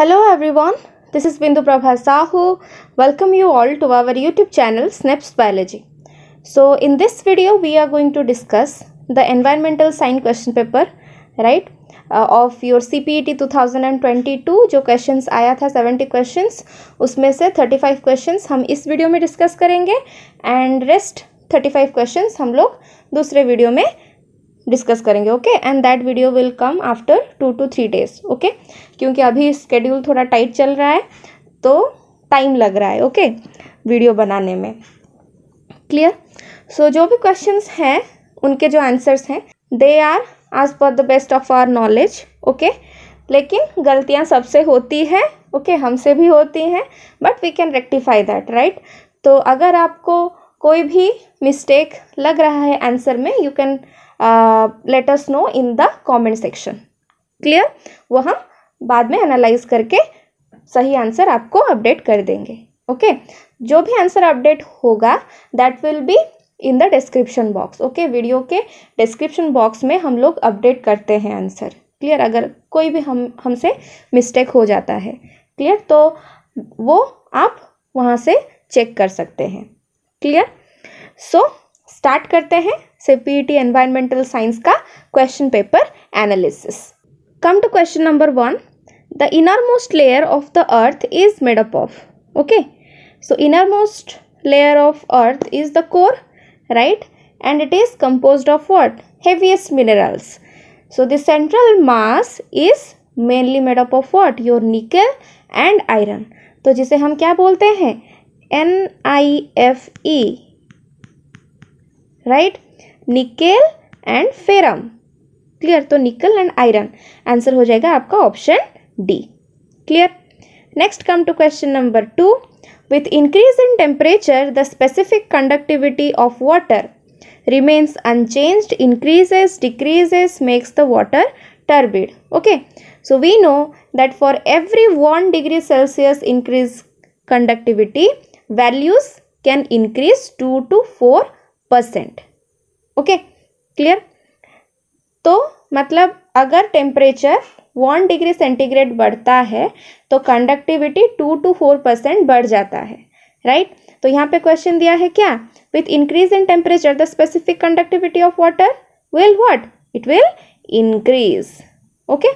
Hello everyone this is Bindu Prabha Sahu welcome you all to our YouTube channel snaps biology so in this video we are going to discuss the environmental science question paper right of your C CPET 2022 जो question आया था 70 question उसमें से 35 question हम इस video में discuss करेंगे and rest 35 five question हम लोग दूसरे वीडियो में डिस्कस करेंगे okay and that video will come after two to three days okay क्योंकि अभी स्केड्यूल थोड़ा टाइट चल रहा है तो टाइम लग रहा है ओके वीडियो बनाने में क्लियर सो so, जो भी क्वेश्चंस हैं उनके जो आंसर्स हैं they are as per the best of our knowledge okay लेकिन गलतियाँ सबसे होती है ओके okay, हमसे भी होती हैं but we can rectify that right तो अगर आपको कोई भी मिस्टेक लग रहा है आंसर में you can uh, know in the in section clear section वो हम बाद में एनालाइज करके सही आंसर आपको अपडेट कर देंगे ओके okay? जो भी आंसर अपडेट होगा that will be in the description box okay video के डिस्क्रिप्शन बॉक्स में हम लोग अपडेट करते हैं आंसर क्लियर अगर कोई भी हम हमसे मिस्टेक हो जाता है क्लियर तो वो आप वहाँ से चेक कर सकते हैं क्लियर सो स्टार्ट करते हैं से टी एनवायरमेंटल साइंस का question paper analysis come to question number one the inner most layer of the earth is made up of okay so inner most layer of earth is the core right and it is compose of what heaviest minerals so the central mass is mainly made up of what your nickel and iron तो जिसे हम क्या बोलते हैं N I F E right Nickel and ferum. Clear, तो nickel and iron. Answer हो जाएगा आपका option D clear next come to question number with increase in temperature the specific conductivity of water remains unchanged increases decreases makes the water turbid okay so we know that for every 1 degree celsius increase conductivity values can increase 2 to 4 percent okay clear तो मतलब अगर temperature one degree centigrade बढ़ता है तो conductivity two to four percent बढ़ जाता है right right? तो यहाँ पे क्वेश्चन दिया है क्या with increase in temperature the specific conductivity of water will what it will increase okay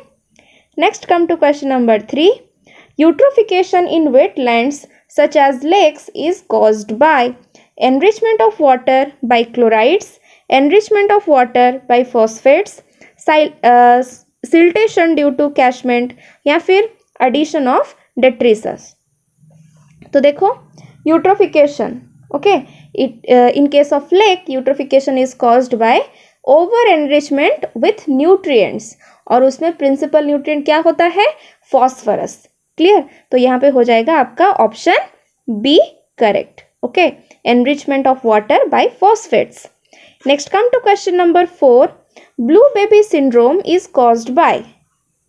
next come to question number three eutrophication in wetlands such as lakes is cause by enrichment of water by chlorides enrichment of water by phosphates siltation due to catchment या फिर addition of detritus तो देखो eutrophication okay in case of lake eutrophication is cause by over enrichment with nutrients और उसमें principal न्यूट्रिय क्या होता है phosphorus clear तो यहाँ पे हो जाएगा आपका option B correct okay enrichment of water by phosphates next come to question number four blue baby syndrome is cause by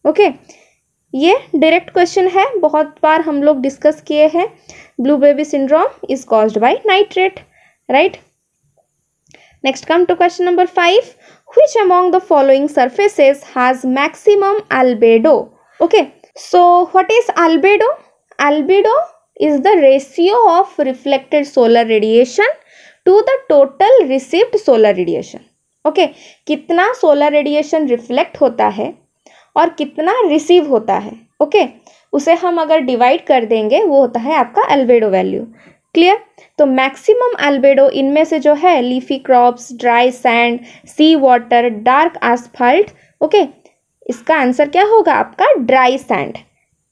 okay ये डायरेक्ट क्वेश्चन है बहुत बार हम लोग डिस्कस किए हैं blue baby syndrome is cause by nitrate right next come to question number five which among the following surfaces has maximum albedo okay so what is albedo albedo is the ratio of reflected solar radiation to the total received solar radiation okay कितना solar radiation reflect होता है और कितना receive होता है okay okay? उसे हम अगर डिवाइड कर देंगे वो होता है आपका एल्बेडो वैल्यू क्लियर तो मैक्सिमम एल्बेडो इनमें से जो है leafy crops dry sand sea water dark asphalt okay इसका आंसर क्या होगा आपका dry sand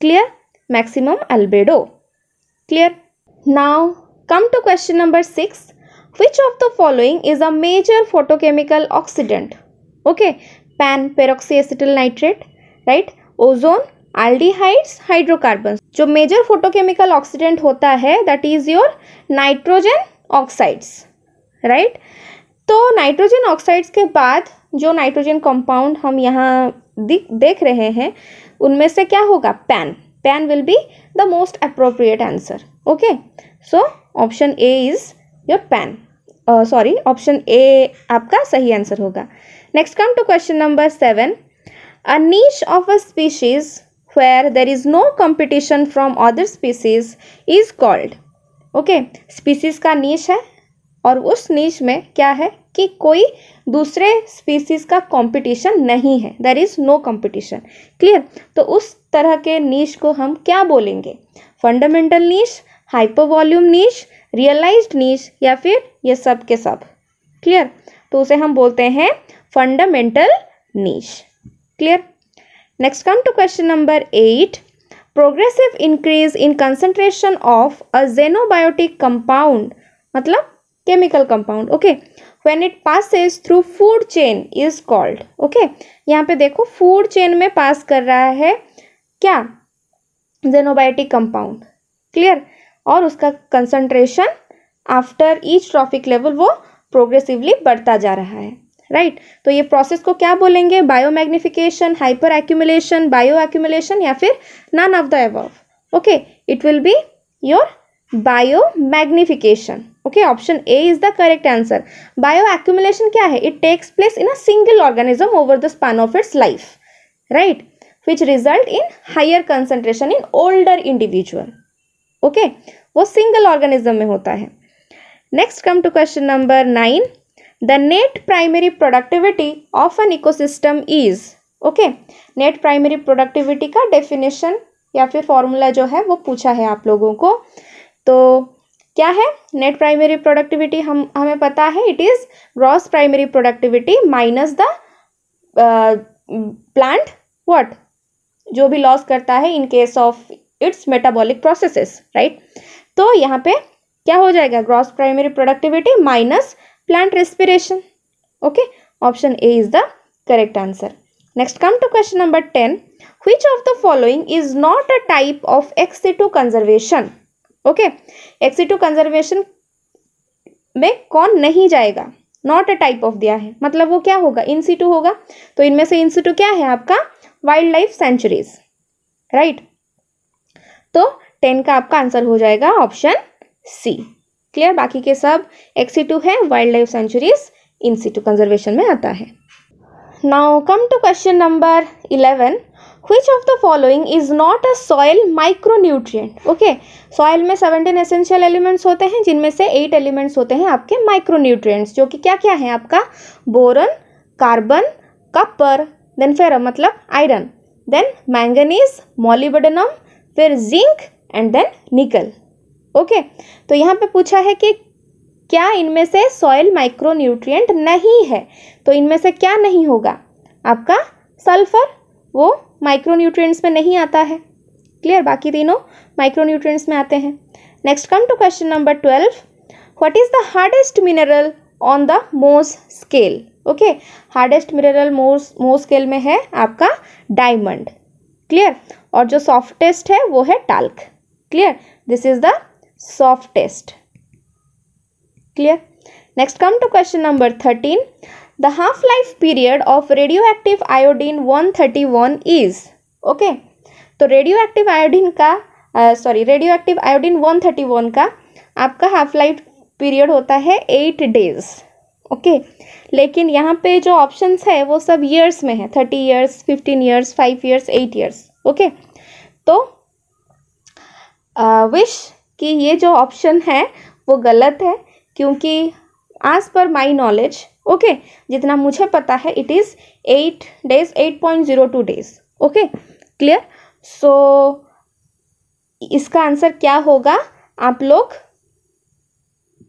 clear maximum albedo clear now come to question number six Which of the following is a major photochemical oxidant? Okay, pan peroxyacetyl nitrate, right? Ozone, aldehydes, hydrocarbons. जो major photochemical oxidant होता है that is your nitrogen oxides, right? तो nitrogen oxides के बाद जो nitrogen compound हम यहाँ देख रहे हैं उनमें से क्या होगा PAN PAN will be the most appropriate answer okay so option A is your PAN sorry option A आपका सही आंसर होगा next come to question number seven a niche of a species where there is no competition from other species is called okay species का niche है और उस नीच में क्या है कि कोई दूसरे स्पीसीज का कंपटीशन नहीं है there is no competition clear तो उस तरह के नीच को हम क्या बोलेंगे fundamental niche hyper volume niche realized needs या फिर ये सब के सब क्लियर तो उसे हम बोलते हैं fundamental niche clear next come to question number eight progressive increase in concentration of a xenobiotic compound मतलब chemical compound okay when it passes through food chain is called okay यहाँ पे देखो फूड चेन में पास कर रहा है क्या जेनोबायोटिक compound clear और उसका concentration after each trophic level वो प्रोग्रेसिवली बढ़ता जा रहा है राइट right? तो ये प्रोसेस को क्या बोलेंगे biomagnification hyperaccumulation bioaccumulation या फिर none of the above okay it will be your biomagnification okay option A is the correct answer bioaccumulation क्या है it takes place in a single organism over the span of its life right which result in higher concentration in older individual okay वो single organism में होता है next come to question number nine the net primary productivity of an ecosystem is okay net primary productivity का definition या फिर formula जो है वो पूछा है आप लोगों को तो क्या है नेट प्राइमरी प्रोडक्टिविटी हम हमें पता है it is gross primary productivity minus the plant what जो भी लॉस करता है in case of its metabolic processes right तो यहाँ पे क्या हो जाएगा gross primary productivity minus plant respiration okay option A is the correct answer next come to question number ten which of the following is not a type of xc2 conservation okay xc2 conservation में कौन नहीं जाएगा not a type of दिया है मतलब वो क्या होगा इन सीटू होगा तो इनमें से इन सीटू क्या है आपका वाइल्ड लाइफ सेंचुरीज राइट तो टेन का आपका आंसर हो जाएगा ऑप्शन सी क्लियर बाकी के सब एक्सीटू है wildlife sanctuaries in situ conservation में आता है now come to question number eleven which of the following is not a soil micronutrient okay okay, में सेवनटीन एसेंशियल एलिमेंट्स होते हैं जिनमें से एट एलिमेंट्स होते हैं आपके माइक्रोन्यूट्रिएंट्स जो कि क्या क्या है आपका boron carbon copper then ferrum मतलब आयरन देन मैंगनीज मॉलिबडनम फिर zinc and then nickel okay तो यहाँ पे पूछा है कि क्या इनमें से सॉइल माइक्रोन्यूट्रियट नहीं है तो इनमें से क्या नहीं होगा आपका सल्फर वो माइक्रोन्यूट्रियट्स में नहीं आता है क्लियर बाकी तीनों माइक्रोन्यूट्रियट्स में आते हैं next come to question number twelve what is the hardest mineral on the Mohs scale okay hardest mineral Mohs Mohs scale में है आपका डायमंड क्लियर और जो सॉफ्टेस्ट है वो है talc clear this is the softest clear next come to question number thirteen the half life period of radio active iodine one thirty one is okay तो radio active iodine का sorry radio active iodine one thirty one का आपका half life period होता है eight days okay लेकिन यहाँ पे जो ऑप्शंस है वो सब ईयर्स में है thirty years fifteen years five years eight years okay तो विश कि ये जो ऑप्शन है वो गलत है क्योंकि आज पर माई नॉलेज ओके जितना मुझे पता है it is eight days eight point zero two days okay clear so इसका आंसर क्या होगा आप लोग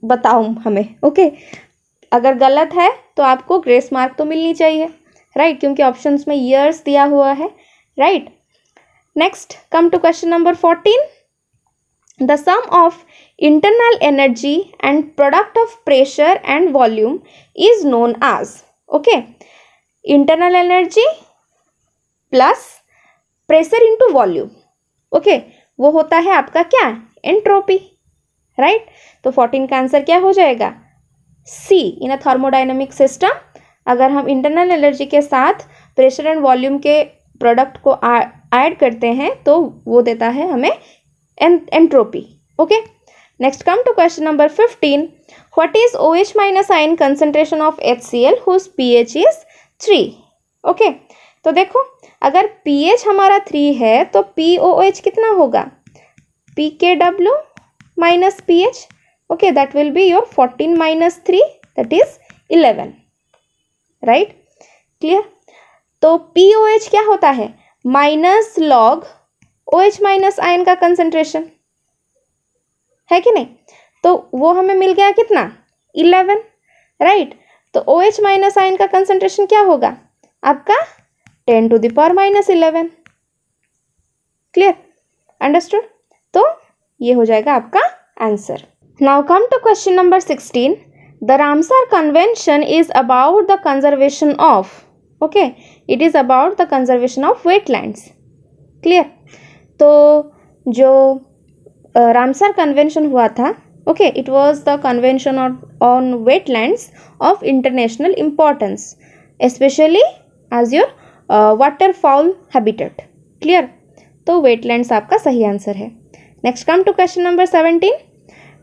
बताओ हमें ओके okay? अगर गलत है तो आपको ग्रेस मार्क तो मिलनी चाहिए राइट क्योंकि ऑप्शन में ईयर्स दिया हुआ है right next come to question number fourteen the sum of internal energy and product of pressure and volume is known as okay internal energy plus pressure into volume okay वो होता है आपका क्या entropy right right? तो fourteen का answer क्या हो जाएगा सी इन अ थर्मोडाइनमिक सिस्टम अगर हम इंटरनल एनर्जी के साथ प्रेशर एंड वॉल्यूम के प्रोडक्ट को ऐड करते हैं तो वो देता है हमें entropy okay next come to question number fifteen is O H minus ion concentration of H C L whose P H is three okay तो देखो अगर पी एच हमारा थ्री है तो पी ओ एच कितना होगा P K W minus P H okay that will be your 14 minus 3 that is 11 right clear तो P O H क्या होता है minus log O H minus ion का कंसंट्रेशन है कि नहीं तो वो हमें मिल गया कितना इलेवन राइट right? तो ओ एच माइनस आयन का कंसंट्रेशन क्या होगा आपका ten to the power minus eleven clear understood तो ये हो जाएगा आपका answer Now come to question number 16. The Ramsar Convention is about the conservation of, okay, it is about the conservation of wetlands. Clear? तो जो रामसर कन्वेंशन हुआ था okay it was the convention on wetlands of international importance specially as your waterfall habitat clear तो wetlands आपका सही answer है next come to question number seventeen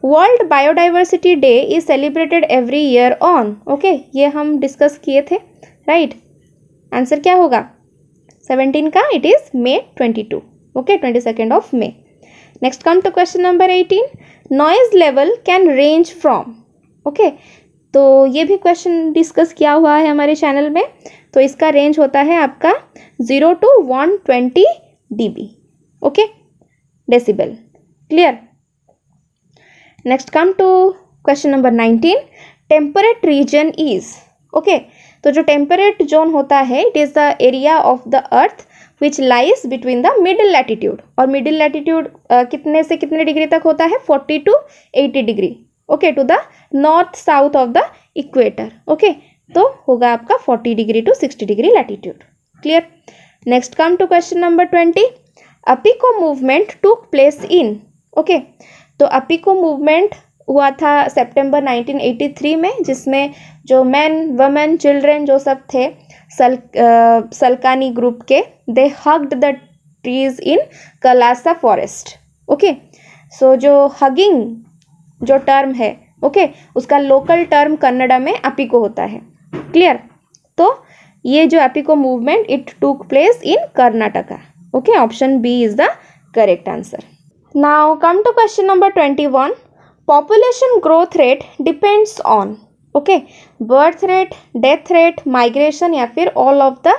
world biodiversity day is celebrated every year on okay ये हम discuss किए थे right answer क्या होगा सेवेंटीन का it is May twenty two okay twenty second of May next come to question number eighteen noise level can range from okay तो ये भी क्वेश्चन डिस्कस किया हुआ है हमारे चैनल में तो इसका रेंज होता है आपका zero to one twenty D B okay decibel clear next come to question number nineteen temperate region is okay तो जो टेम्परेट जोन होता है it is the area of the earth which lies between the middle latitude और middle latitude कितने से कितने degree तक होता है forty to eighty degree okay to the north south of the equator okay तो होगा आपका forty degree to sixty degree latitude clear next come to question number twenty Appiko movement took place in okay तो Appiko movement हुआ था सितंबर 1983 में जिसमें जो man women children जो सब थे सल आ, सलकानी ग्रुप के they hugged the trees in Kalasa forest okay so जो हगिंग जो टर्म है ओके okay, उसका लोकल टर्म कन्नडा में अपिको होता है क्लियर तो ये जो Appiko movement it took place in Karnataka okay option B is the correct answer Now come to question number 21. Population growth rate depends on okay birth rate death rate migration या फिर all of the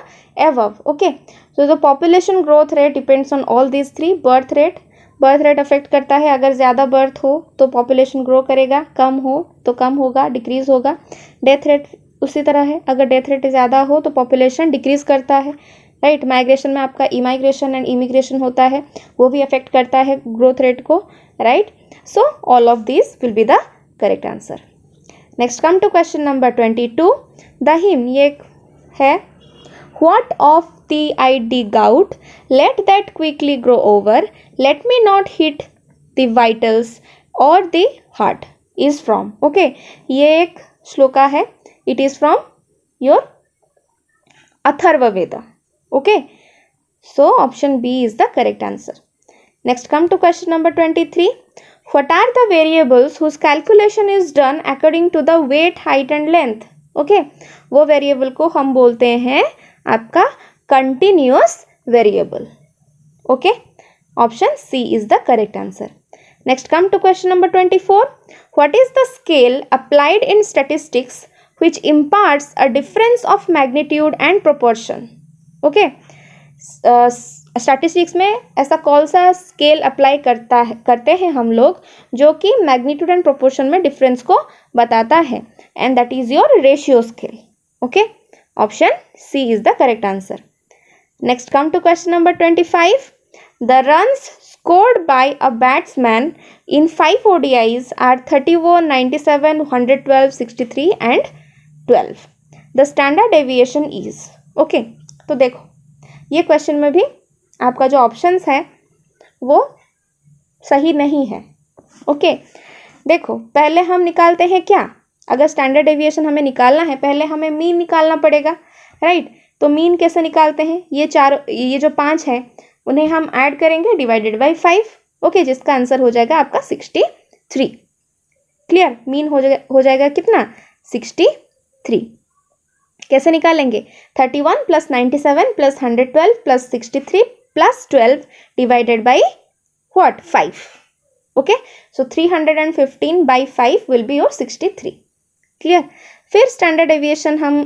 above okay so the population growth rate depends on all this three birth rate birth rate affect करता है अगर ज़्यादा birth हो तो population grow करेगा कम हो तो कम होगा डिक्रीज़ होगा डेथ रेट उसी तरह है अगर डेथ रेट ज़्यादा हो तो पॉपुलेशन डिक्रीज़ करता है राइट माइग्रेशन में आपका इमाइग्रेशन एंड इमिग्रेशन होता है वो भी अफेक्ट करता है ग्रोथ रेट को right so all of this will be the correct answer next come to question number twenty two the hymn ये है है of the I D gout let that quickly grow over let me not hit the vitals और the heart is from okay ये एक श्लोका है is from your Atharva Atharvaveda Okay. So option B is the correct answer. Next come to question number 23. What are the variables whose calculation is done according to the weight, height and length? Okay. वो variable को हम बोलते हैं आपका continuous variable. Okay. Option C is the correct answer. Next come to question number 24. What is the scale applied in statistics which imparts a difference of magnitude and proportion? Okay statistics uh, में ऐसा कौन सा scale apply करता है करते हैं हम लोग जो कि मैग्नीट्यूड एंड प्रोपोर्शन में डिफरेंस को बताता है and that is your ratio scale okay option C is the correct answer next come to question number twenty five the runs O D I's are thirty one ninety seven hundred twelve sixty three and twelve the standard deviation is okay तो देखो ये question में भी आपका जो options है वो सही नहीं है ओके देखो पहले हम निकालते हैं क्या अगर स्टैंडर्ड एविएशन हमें निकालना है पहले हमें मीन निकालना पड़ेगा राइट तो मीन कैसे निकालते हैं ये चार ये जो पाँच है उन्हें हम ऐड करेंगे डिवाइडेड बाई फाइव ओके जिसका आंसर हो जाएगा आपका सिक्सटी थ्री क्लियर मीन हो जाएगा हो जाएगा कितना सिक्सटी थ्री कैसे निकालेंगे thirty one plus ninety seven plus hundred twelve plus sixty three plus twelve divided by what five okay so three hundred and fifteen by five will be your sixty three clear फिर standard deviation हम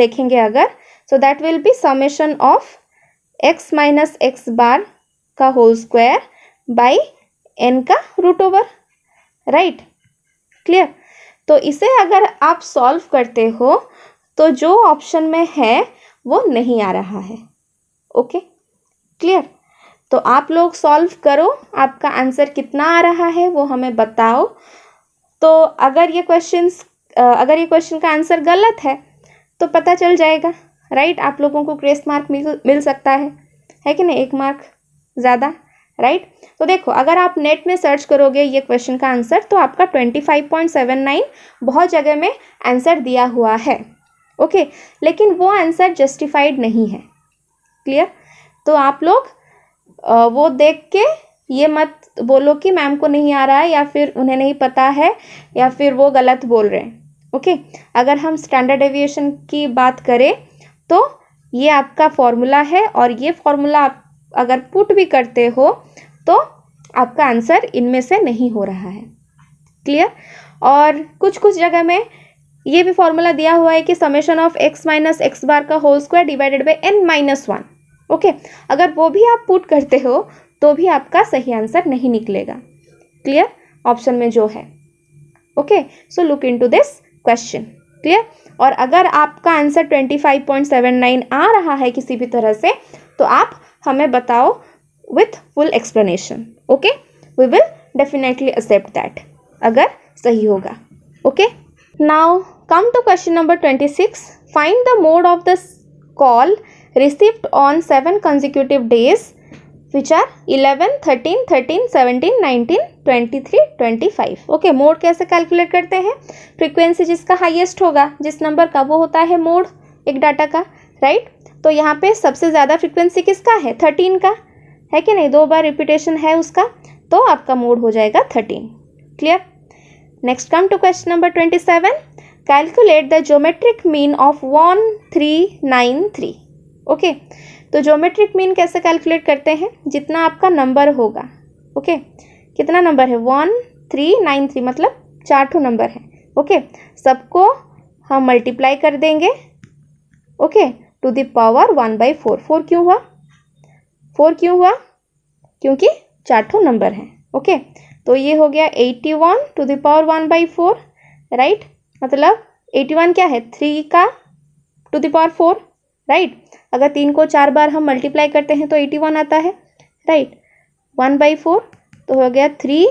देखेंगे अगर so that will be summation of X minus X bar का whole square by N का root over right clear तो इसे अगर आप सॉल्व करते हो तो जो ऑप्शन में है वो नहीं आ रहा है ओके क्लियर तो आप लोग सॉल्व करो आपका आंसर कितना आ रहा है वो हमें बताओ तो अगर ये क्वेश्चन अगर ये क्वेश्चन का आंसर गलत है तो पता चल जाएगा राइट आप लोगों को क्रेस मार्क मिल मिल सकता है है कि नहीं एक मार्क ज़्यादा राइट तो देखो अगर आप नेट में सर्च करोगे ये क्वेश्चन का आंसर तो आपका twenty five point seven nine बहुत जगह में आंसर दिया हुआ है ओके लेकिन वो आंसर जस्टिफाइड नहीं है क्लियर तो आप लोग वो देख के ये मत बोलो कि मैम को नहीं आ रहा है या फिर उन्हें नहीं पता है या फिर वो गलत बोल रहे हैं ओके अगर हम स्टैंडर्ड एविएशन की बात करें तो ये आपका फॉर्मूला है और ये फॉर्मूला आप अगर पुट भी करते हो तो आपका आंसर इनमें से नहीं हो रहा है क्लियर और कुछ कुछ जगह में ये भी फॉर्मूला दिया हुआ है कि summation of X minus X bar का whole square divided by N minus one okay अगर वो भी आप पुट करते हो तो भी आपका सही आंसर नहीं निकलेगा क्लियर ऑप्शन में जो है okay so look in to this question clear और अगर आपका answer twenty five point seven nine आ रहा है किसी भी तरह से तो आप हमें बताओ with full explanation okay we will definitely accept that अगर सही होगा okay okay? Now come to question number 26. Find the mode of the call received on seven consecutive days which are 11, 13, 13, 17, 19, 23, 25. okay mode कैसे calculate करते हैं frequency जिसका highest होगा जिस number का वो होता है mode एक data का right? तो यहाँ पे सबसे ज़्यादा फ्रीक्वेंसी किसका है थर्टीन का है कि नहीं दो बार रिपीटेशन है उसका तो आपका मोड हो जाएगा thirteen clear Next come to question number 27. Calculate the geometric mean of 1393. Okay okay. तो जोमेट्रिक मीन कैसे कैलकुलेट करते हैं जितना आपका नंबर होगा ओके okay. कितना नंबर है वन थ्री नाइन थ्री मतलब चार ठो नंबर है ओके okay. सबको हम मल्टीप्लाई कर देंगे okay to the power one by four four क्यों हुआ फोर क्यों हुआ क्योंकि चार ठो नंबर है ओके okay. तो ये हो गया eighty one to the power one by four right मतलब एट्टी वन क्या है थ्री का to the power four right अगर तीन को चार बार हम मल्टीप्लाई करते हैं तो एटी वन आता है राइट वन बाई फोर तो हो गया three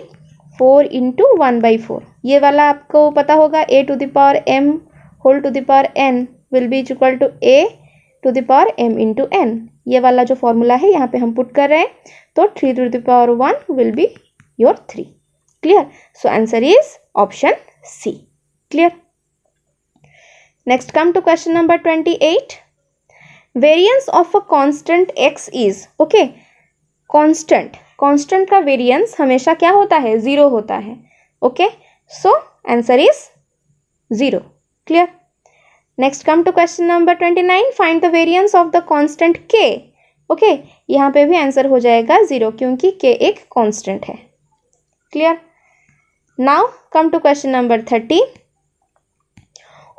four into one by four ये वाला आपको पता होगा A to the power M whole to the power N will be equal to A to the power M into N ये वाला जो फॉर्मूला है यहाँ पे हम पुट कर रहे हैं तो three to the power one will be your 3 clear so answer is option c clear next come to question number 28 variance of a constant x is okay constant constant का variance हमेशा क्या होता है zero होता है okay so answer is zero clear next come to question number 29 find the variance of the constant k okay okay यहाँ पे भी आंसर हो जाएगा जीरो क्योंकि के एक कांस्टेंट है clear now come to question number 30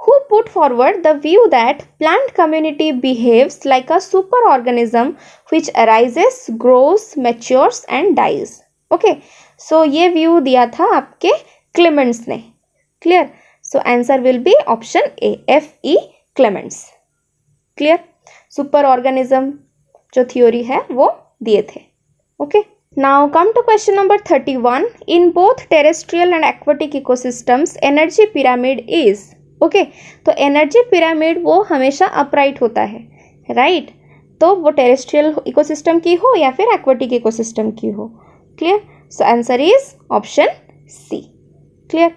who put forward the view that plant community behaves like a superorganism which arises grows matures and dies okay so ये view दिया था आपके क्लेमेंट्स ने clear so answer will be option A F E Clements clear super organism जो theory है वो दिए थे okay okay? Now come to question number 31. In both terrestrial and aquatic ecosystems, energy pyramid is okay. तो energy pyramid वो हमेशा upright होता है right? तो वो terrestrial ecosystem की हो या फिर aquatic ecosystem की हो clear? So answer is option C. Clear?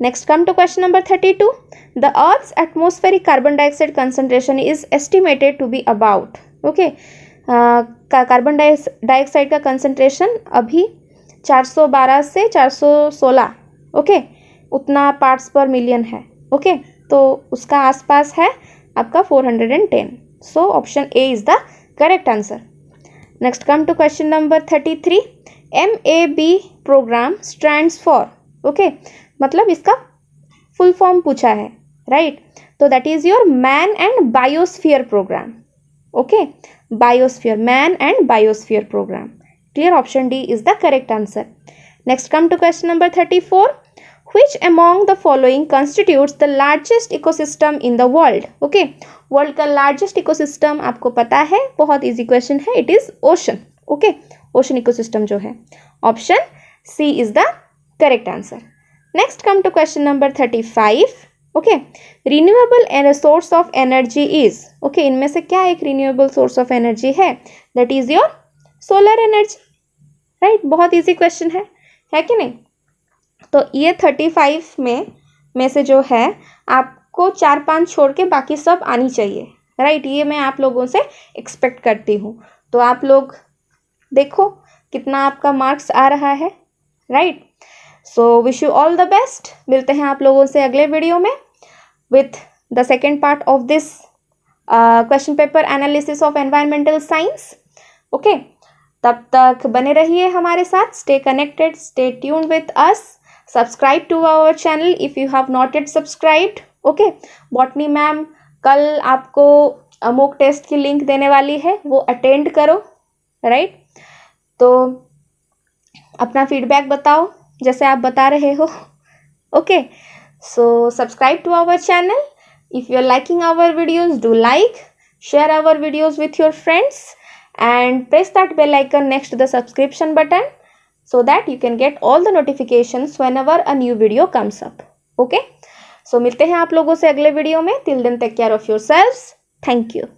Next come to question number 32. The Earth's atmospheric carbon dioxide concentration is estimated to be about okay. Uh, का कार्बन डाइऑक्साइड का concentration अभी 412 से 416 ओके उतना parts पर million है okay तो उसका आसपास है आपका 410 so option A is the correct answer next come to question number thirty three M A B program stand for okay मतलब इसका फुल फॉर्म पूछा है राइट तो that is your man and biosphere program okay biosphere man and biosphere program clear option d is the correct answer next come to question number 34 which among the following constitutes the largest ecosystem in the world okay world का largest ecosystem आपको पता है बहुत easy question है it is ocean okay ocean ecosystem जो है option C is the correct answer next come to question number thirty five okay renewable source of energy is okay इनमें से क्या एक रिन्यूएबल सोर्स ऑफ एनर्जी है that is your solar energy right बहुत easy question है है कि नहीं तो ये थर्टी फाइव में में से जो है आपको चार पांच छोड़ के बाकी सब आनी चाहिए राइट ये मैं आप लोगों से एक्सपेक्ट करती हूँ तो आप लोग देखो कितना आपका मार्क्स आ रहा है right so wish you all the best मिलते हैं आप लोगों से अगले वीडियो में with the second part of this uh, question paper analysis of environmental science okay तब तक बने रहिए हमारे साथ stay connected stay tune with us subscribe to our channel if you have not it subscribed okay botany ma'am कल आपको a mock uh, test की link देने वाली है वो अटेंड करो राइट right? तो अपना फीडबैक बताओ जैसे आप बता रहे हो okay okay. so subscribe to our channel if you are liking our videos do like share our videos with your friends and press that bell icon next to the subscription button so that you can get all the notifications whenever a new video comes up okay so milte hain aap logo se agle video mein till then take care of yourselves thank you